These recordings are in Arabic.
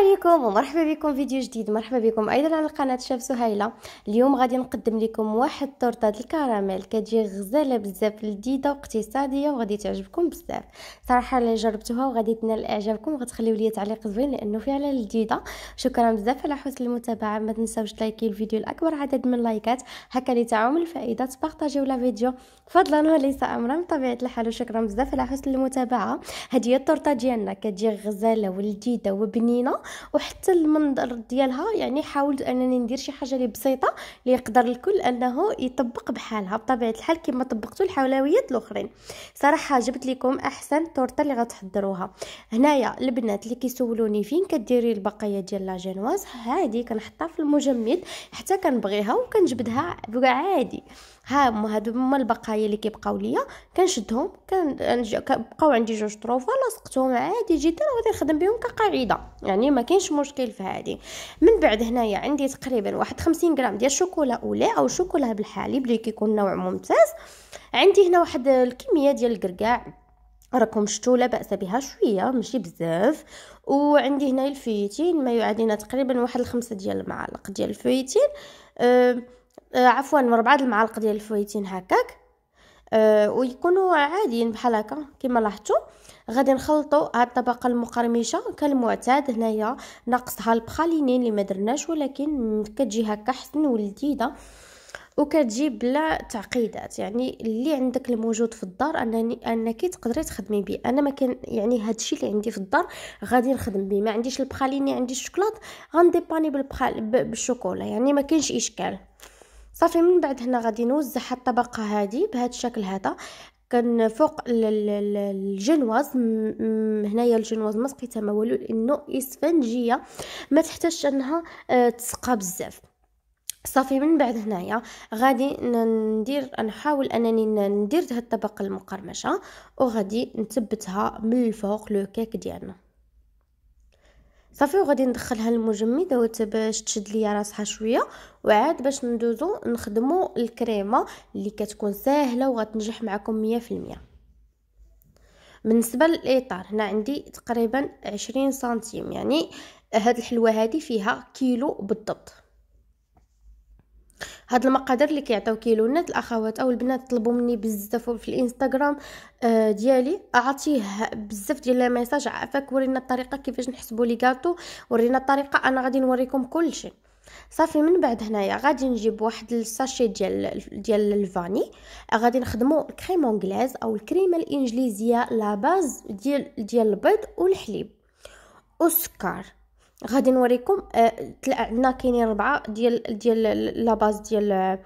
عليكم ومرحبا بكم فيديو جديد مرحبا بكم ايضا على قناه شاف سهيله اليوم غادي نقدم لكم واحد التورته الكراميل كتجي غزاله بزاف لذيذه واقتصاديه وغادي تعجبكم بزاف صراحه اللي جربتوها وغادي تنال اعجابكم وغتخليو لي تعليق زوين لانه فعلا لذيذه شكرا بزاف على حسن المتابعه ما تنساوش تلايكي الفيديو لاكبر عدد من اللايكات هكا لتعاون الفائده تبارطاجيو لا فيديو فضلا وليس امرا بطبيعه الحال وشكرا بزاف على حسن المتابعه هذه التورته ديالنا كتجي غزاله ولذيذه وبنينه وحتى المنظر ديالها يعني حاولت انني ندير شي حاجه اللي بسيطه اللي يقدر الكل انه يطبق بحالها بطبيعه الحال كما طبقتو الحلويات الاخرين صراحه جبت لكم احسن تورته اللي غتحضروها هنايا البنات اللي كيسولوني فين كديري البقايا ديال لاجينواز هذه كنحطها في المجمد حتى كنبغيها وكنجبدها عادي ها هما هادو هما البقايا اللي كيبقاو ليا كنشدهم كنبقاو عندي جوج طروفه لصقتهم عادي جدا وغادي نخدم بهم كقاعده يعني ما كاينش مشكل في هادي من بعد هنايا عندي تقريبا واحد 50 غرام ديال الشوكولا اولي او شوكولا بالحليب اللي كيكون نوع ممتاز عندي هنا واحد الكميه ديال الكركاع راكم شتو لا باس بها شويه ماشي بزاف وعندي هنا الفيتين ما يعادلنا تقريبا واحد الخمسة ديال المعالق ديال الفيتين أه آه، عفوا مربعات المعالق ديال الفويتين هكاك أه ويكونوا عاديين بحال هكا كما لاحظتوا غادي نخلطوا هاد الطبقه المقرمشه كالمعتاد هنايا ناقصها البخالينين اللي ما درناش ولكن كتجي هكا حسن ولذيذه وكتجي بلا تعقيدات يعني اللي عندك الموجود في الدار انني انك تقدري تخدمي به انا ما كان يعني هادشي اللي عندي في الدار غادي نخدم به ما عنديش البخاليني عندي الشوكولات غنديباني بالبخال بالشوكولا يعني ما كاينش اشكال صافي من بعد هنا غادي نوزع الطبقه هذه بهذا الشكل هذا كان فوق الجنواز هنايا الجنواز ما سقيتها ما والو لانه اسفنجيه ما تحتاجش انها آه، تسقى بزاف صافي من بعد هنايا غادي ندير نحاول انني ندير هاد الطبقه المقرمشه وغادي نثبتها من الفوق لو كيك ديالنا صافي وغادي ندخلها للمجمد هو باش تشد ليا راسها شويه وعاد باش ندوزو نخدمو الكريمه اللي كتكون ساهله وغتنجح معكم 100% بالنسبه للاطار هنا عندي تقريبا 20 سنتيم يعني هاد الحلوه هادي فيها كيلو بالضبط هاد المقادير اللي كيعطيو كيلو الناس الاخوات او البنات طلبوا مني بزاف في الانستغرام آه، ديالي اعطيه بزاف ديال ميساج عافاك ورينا الطريقه كيفاش نحسبوا لي كاطو ورينا الطريقه انا غادي نوريكم كلشي صافي من بعد هنايا غادي نجيب واحد الساشي ديال ديال الفاني غادي نخدمو كريم اونغليز او الكريمه الانجليزيه لاباز ديال ديال البيض والحليب والسكر غادي نوريكم آه، عندنا آه كاينين ربعه ديال ديال لا باز ديال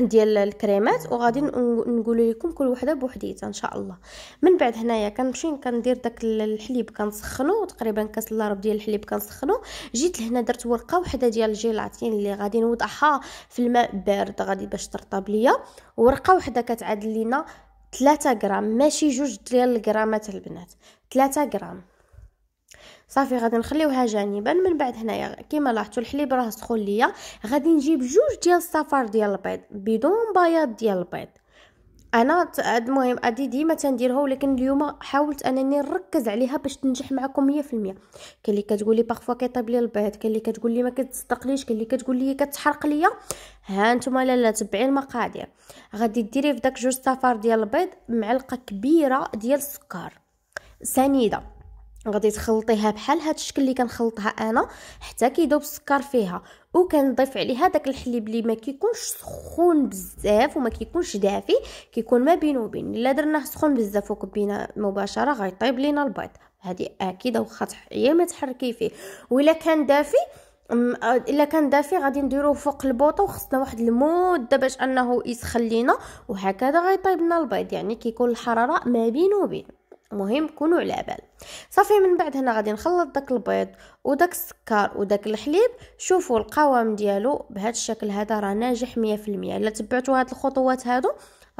ديال الكريمات وغادي نقول لكم كل وحده بوحديتها ان شاء الله من بعد هنايا كنمشي كندير داك الحليب كنسخنو تقريبا كاس رب ديال الحليب كنسخنو جيت لهنا درت ورقه وحده ديال الجيلاتين اللي غادي نوضعها في الماء بارد غادي باش ترطب ليا ورقه وحده كتعادل لينا 3 غرام ماشي جوج ديال الغرامات البنات 3 غرام صافي غادي نخليوها جانبا من بعد هنايا كيما لاحظتوا الحليب راه سخون ليا غادي نجيب جوج ديال الصفار ديال البيض بدون بياض ديال البيض انا المهم ادي ديما تنديرها ولكن اليوم حاولت انني نركز عليها باش تنجح معكم 100% كاين اللي كتقولي باغفوا كيطيب لي البيض كاين اللي كتقولي ما كتصدقليش كاين اللي كتقولي كتحرق ليا ها نتوما لا لا تبعي المقادير غادي ديري في داك جوج صفار ديال البيض معلقه كبيره ديال السكر سنيده غادي تخلطيها بحال هاد الشكل اللي كنخلطها انا حتى كيذوب السكر فيها وكنضيف عليها داك الحليب اللي ما كيكونش سخون بزاف وما كيكونش دافي كيكون ما بين وبين الا درناه سخون بزاف وكبينا مباشره غيطيب لينا البيض هذه اكيده واخا تحيه ما تحركي فيه والا كان دافي آه، الا كان دافي غادي نديروه فوق البوطه وخصنا واحد المده باش انه يسخن لينا وهكذا غيطيب لنا البيض يعني كيكون الحراره ما بين وبين مهم كونوا على بال صافي من بعد هنا غادي نخلط داك البيض وداك السكر وداك الحليب شوفوا القوام ديالو بهذا الشكل هذا راه ناجح 100% الا تبعتوا هاد الخطوات هادو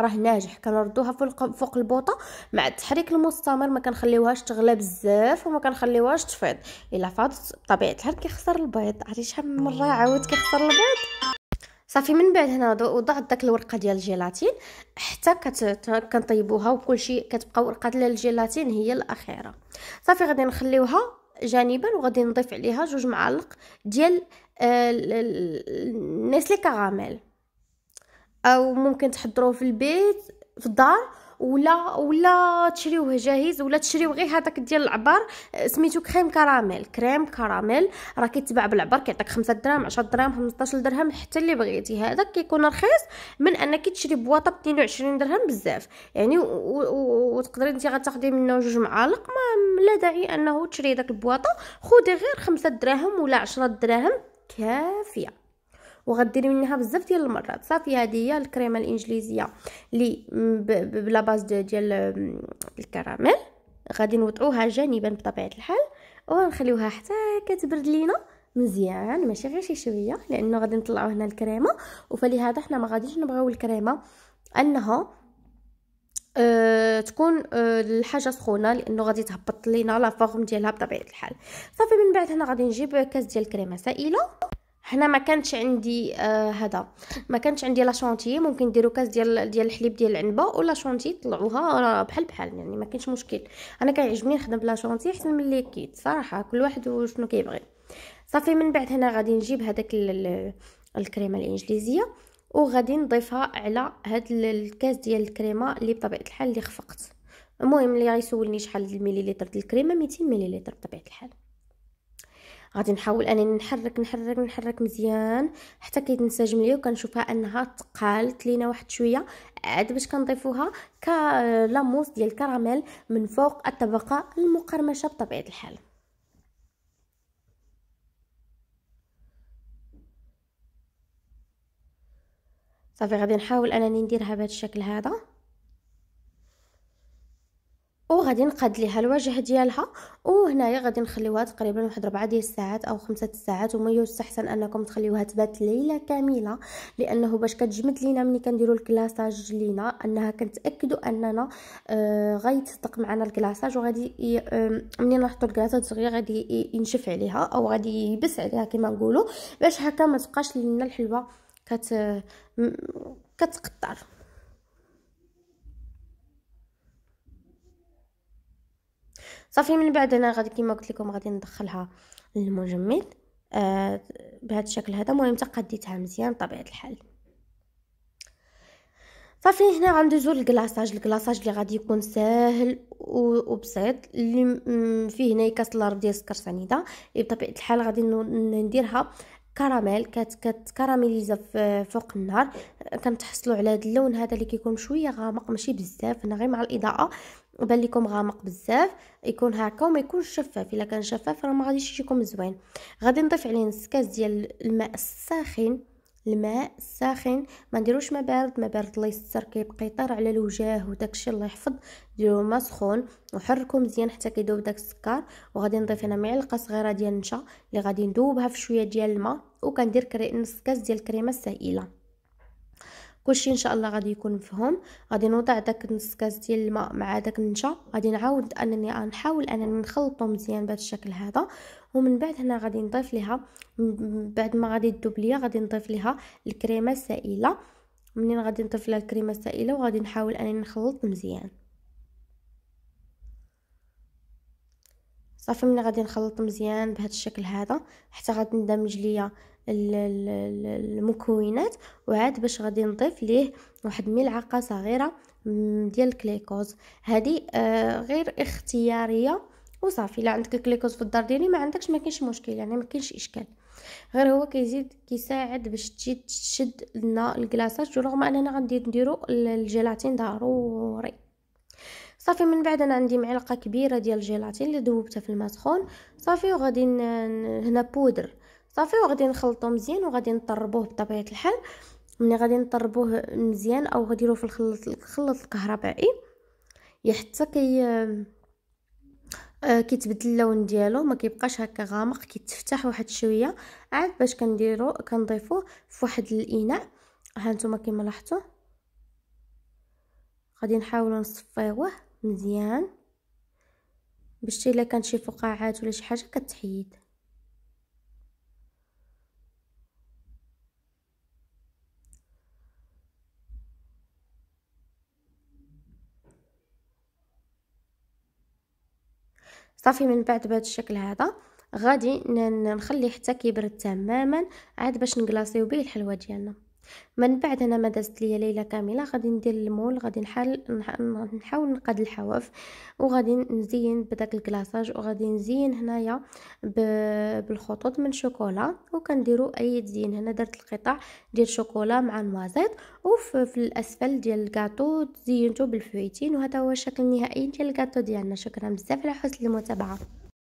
راه ناجح كنردوها فوق فوق البوطه مع التحريك المستمر ما كنخليوهاش تغلى بزاف وما كنخليوهاش تفيض الا فاضت بطبيعه الحال كيخسر البيض عرفتي شحال من مره عاود كيخسر البيض صافي من بعد هنا وضعت داك الورقه ديال الجيلاتين حتى كنطيبوها وكل شيء كتبقى ورقه ديال الجيلاتين هي الاخيره صافي غادي نخليوها جانبا وغادي نضيف عليها جوج معالق ديال آه، نسلي كراميل او ممكن تحضروه في البيت في الدار ولا ولا تشريوه جاهز ولا تشريو غير هذاك ديال العبر آه، سميتو كريم كراميل كريم كراميل راه كيتباع بالعبر كيعطيك 5 دراهم 10 دراهم 15 درهم حتى اللي بغيتي هذا كيكون رخيص من انك تشري بواطه ب 22 درهم بزاف يعني وتقدري انت غتاخدي منه جوج معالق ما لا داعي انه تشري داك البواطه خدي غير 5 دراهم ولا 10 دراهم كافيه وغديري منها بزاف ديال المرات صافي هذه هي الكريمه الانجليزيه اللي بلا باز ديال الكراميل غادي نوضعوها جانبا بطبيعه الحال ونخليوها حتى كتبرد لينا مزيان ماشي غير شي شويه لانه غادي نطلعو هنا الكريمه وفلهذا حنا ما غاديش نبغيو الكريمه انها أه تكون أه الحاجه سخونه لانه غادي تهبط لينا لا فورم ديالها بطبيعه الحال صافي من بعد هنا غادي نجيب كاس ديال الكريمه سائله هنا ما كانش عندي آه هذا ما كانش عندي لاشونتي ممكن ديروا كاس ديال ديال الحليب ديال العنبه ولا شونتي طلعوها آه، بحال بحال يعني ما كاينش مشكل انا كيعجبني نخدم بلا شونتي احسن من لي كيت صراحه كل واحد وشنو كيبغي صافي من بعد هنا غادي نجيب هذاك الكريمه الانجليزيه وغادي نضيفها على هاد الكاس ديال الكريمه اللي بطبيعه الحال اللي خفقت المهم اللي غيسولني شحال المليليتر ديال الكريمه 200 مليليتر بطبيعه الحال غادي نحاول انني نحرك نحرك نحرك مزيان حتى كيتنسجم ليا وكنشوفها انها تقالت لينا واحد شويه عاد باش كنضيفوها كلاموس ديال الكراميل من فوق الطبقه المقرمشه بطبيعه الحال صافي غادي نحاول انني نديرها بهذا الشكل هذا وغادي نقاد ليها الوجه ديالها وهنايا غادي نخليوها تقريبا واحد 4 ديال الساعات او خمسة الساعات وما يستحسن انكم تخليوها تبات ليله كامله لانه باش كتجمد لينا ملي كنديروا الكلاصاج لينا انها كنتاكدوا اننا آه غيتصدق معنا الكلاصاج وغادي آه ملي نحطوا الكلاصاج صغير غادي ينشف عليها او غادي يبس عليها كما نقولوا باش هكا ما تبقاش لينا الحلوه كت كتقطر صافي من بعد انا غادي كيما قلت لكم غادي ندخلها للمجمد آه بهذا الشكل هذا المهم تقديتها مزيان بطبيعه الحال صافي هنا غندوزو للكلاصاج الكلاصاج اللي غادي يكون ساهل وبسيط اللي فيه هنا كاس لارب ديال سكر سنيده اللي بطبيعه الحال غادي نديرها كراميل كتكراميليزا فوق النار كنتحصلوا على هذا اللون هذا اللي كيكون شويه غامق ماشي بزاف هنا غير مع الاضاءه بان لكم غامق بزاف يكون هكا وما يكونش شفاف الا كان شفاف راه ما غاديش يجيكم زوين غادي نضيف عليه نص كاس ديال الماء الساخن الماء الساخن ما نديروش ما بارد ما بارد الله يستر كيبقى يطير على الوجه وداكشي الله يحفظ ديروا ما سخون وحركوا مزيان حتى كيذوب داك السكر وغادي نضيف هنا معلقه صغيره ديال النشا اللي غادي ندوبها في شويه ديال الماء وكندير نص كاس ديال الكريمه السائله كلشي ان شاء الله غادي يكون مفهوم غادي نوضع داك نص كاس ديال الماء مع داك النشا غادي نعاود انني نحاول انني نخلطو مزيان بهذا الشكل هذا ومن بعد هنا غادي نضيف ليها بعد ما غادي تذوب ليا غادي نضيف ليها الكريمه السائله منين غادي نضيف لها الكريمه السائله وغادي نحاول انني نخلط مزيان صافي ملي غادي نخلط مزيان بهذا الشكل هذا حتى غادي ندمج ليا المكونات وعاد باش غادي نضيف ليه واحد ملعقه صغيره ديال الكليكوز هذه آه، غير اختياريه وصافي الا عندك الكليكوز في الدار ديالي ما عندكش ما كاينش مشكل يعني ما كاينش اشكال غير هو كيزيد كيساعد باش تشد تشد لنا الكلاصاج رغم اننا غادي نديرو الجيلاتين ضروري صافي من بعد انا عندي معلقه كبيره ديال الجيلاتين اللي ذوبتها في الماء سخون صافي وغادي هنا بودر صافي وغادي نخلطو مزيان وغادي نطربوه بطبيعه الحال ملي غادي نطربوه مزيان او غديروه في الخلاط الخلاط الكهربائي يا حتى كي آه، كيتبدل اللون ديالو ما كيبقاش هكا غامق كيتفتح واحد شويه عاد باش كنديرو كنضيفوه في واحد الاناء ها نتوما كما لاحظتوا غادي نحاولوا نصفيوه مزيان باش الا كان شي فقاعات ولا شي حاجه كتحيد صافي من بعد بهذا الشكل هذا غادي نخليه حتى كيبرد تماما عاد باش نكلاصيو به الحلوى ديالنا من بعد انا ما دازت ليا ليله كامله غادي ندير المول غادي نحل نحاول نقاد الحواف وغادي نزين بداك الكلاصاج وغادي نزين هنايا بالخطوط من شوكولا وكنديروا اي تزيين هنا درت القطع ديال شوكولا مع نوازيط وفي الاسفل ديال الكاطو تزينته بالفويتين وهذا هو الشكل النهائي ديال الكاطو ديالنا شكرا بزاف على حسن المتابعه